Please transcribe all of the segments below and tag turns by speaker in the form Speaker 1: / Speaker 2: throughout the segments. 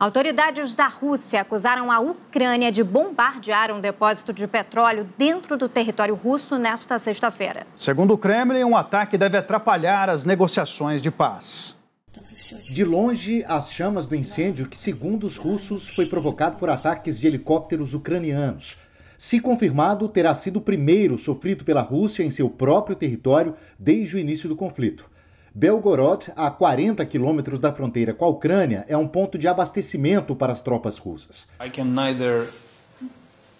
Speaker 1: Autoridades da Rússia acusaram a Ucrânia de bombardear um depósito de petróleo dentro do território russo nesta sexta-feira. Segundo o Kremlin, um ataque deve atrapalhar as negociações de paz. De longe, as chamas do incêndio, que segundo os russos foi provocado por ataques de helicópteros ucranianos. Se confirmado, terá sido o primeiro sofrido pela Rússia em seu próprio território desde o início do conflito. Belgorod, a 40 quilômetros da fronteira com a Ucrânia, é um ponto de abastecimento para as tropas russas.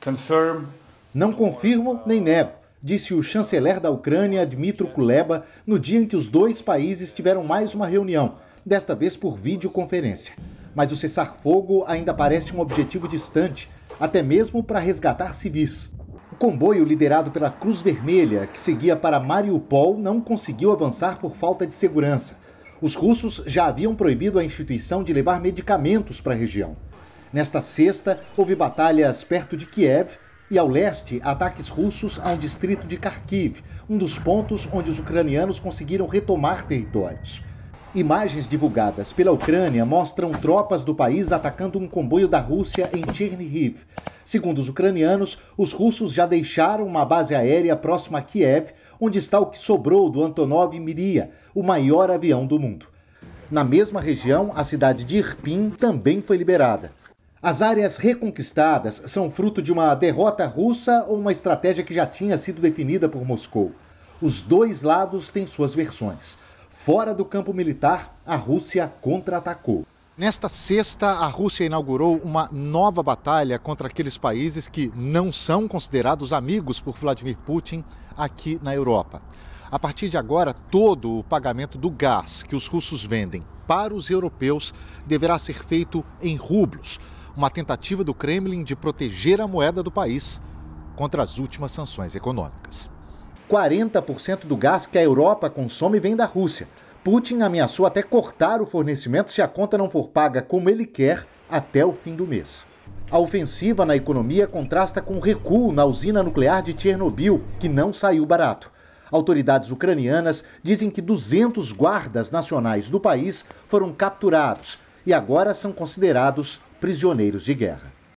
Speaker 1: Confirm... Não confirmo nem nego, disse o chanceler da Ucrânia, Dmitro Kuleba, no dia em que os dois países tiveram mais uma reunião, desta vez por videoconferência. Mas o cessar-fogo ainda parece um objetivo distante, até mesmo para resgatar civis comboio liderado pela Cruz Vermelha, que seguia para Mariupol, não conseguiu avançar por falta de segurança. Os russos já haviam proibido a instituição de levar medicamentos para a região. Nesta sexta, houve batalhas perto de Kiev e, ao leste, ataques russos a um distrito de Kharkiv, um dos pontos onde os ucranianos conseguiram retomar territórios. Imagens divulgadas pela Ucrânia mostram tropas do país atacando um comboio da Rússia em Chernihiv. Segundo os ucranianos, os russos já deixaram uma base aérea próxima a Kiev, onde está o que sobrou do Antonov Miria, o maior avião do mundo. Na mesma região, a cidade de Irpin também foi liberada. As áreas reconquistadas são fruto de uma derrota russa ou uma estratégia que já tinha sido definida por Moscou. Os dois lados têm suas versões. Fora do campo militar, a Rússia contra-atacou. Nesta sexta, a Rússia inaugurou uma nova batalha contra aqueles países que não são considerados amigos por Vladimir Putin aqui na Europa. A partir de agora, todo o pagamento do gás que os russos vendem para os europeus deverá ser feito em rublos, uma tentativa do Kremlin de proteger a moeda do país contra as últimas sanções econômicas. 40% do gás que a Europa consome vem da Rússia. Putin ameaçou até cortar o fornecimento se a conta não for paga como ele quer até o fim do mês. A ofensiva na economia contrasta com o recuo na usina nuclear de Chernobyl, que não saiu barato. Autoridades ucranianas dizem que 200 guardas nacionais do país foram capturados e agora são considerados prisioneiros de guerra.